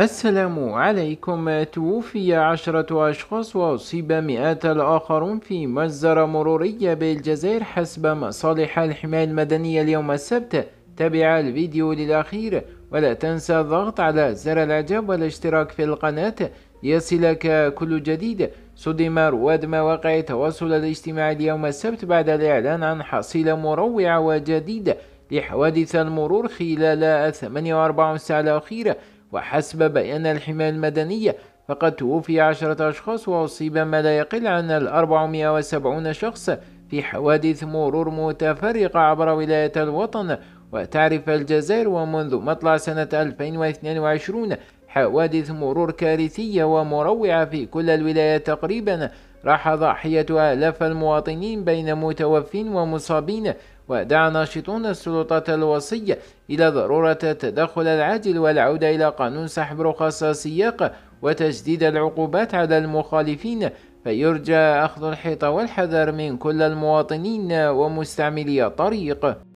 السلام عليكم توفي عشرة أشخاص وأصيب مئات الآخرون في مجزرة مرورية بالجزائر حسب مصالح الحماية المدنية اليوم السبت تابع الفيديو للأخير ولا تنسى الضغط على زر الإعجاب والاشتراك في القناة ليصلك كل جديد صدم رواد مواقع التواصل الاجتماعي اليوم السبت بعد الإعلان عن حصيلة مروعة وجديدة لحوادث المرور خلال 48 ساعة الأخيرة وحسب بيان الحماية المدنية فقد توفي عشرة أشخاص وأصيب ما لا يقل عن الأربعمائة وسبعون شخص في حوادث مرور متفرقة عبر ولاية الوطن وتعرف الجزائر ومنذ مطلع سنة 2022 حوادث مرور كارثية ومروعة في كل الولايات تقريبا راح ضحية آلاف المواطنين بين متوفين ومصابين ودعا ناشطون السلطات الوصية إلى ضرورة التدخل العاجل والعودة إلى قانون سحب رخص السياق وتجديد العقوبات على المخالفين فيرجى أخذ الحيطة والحذر من كل المواطنين ومستعملي الطريق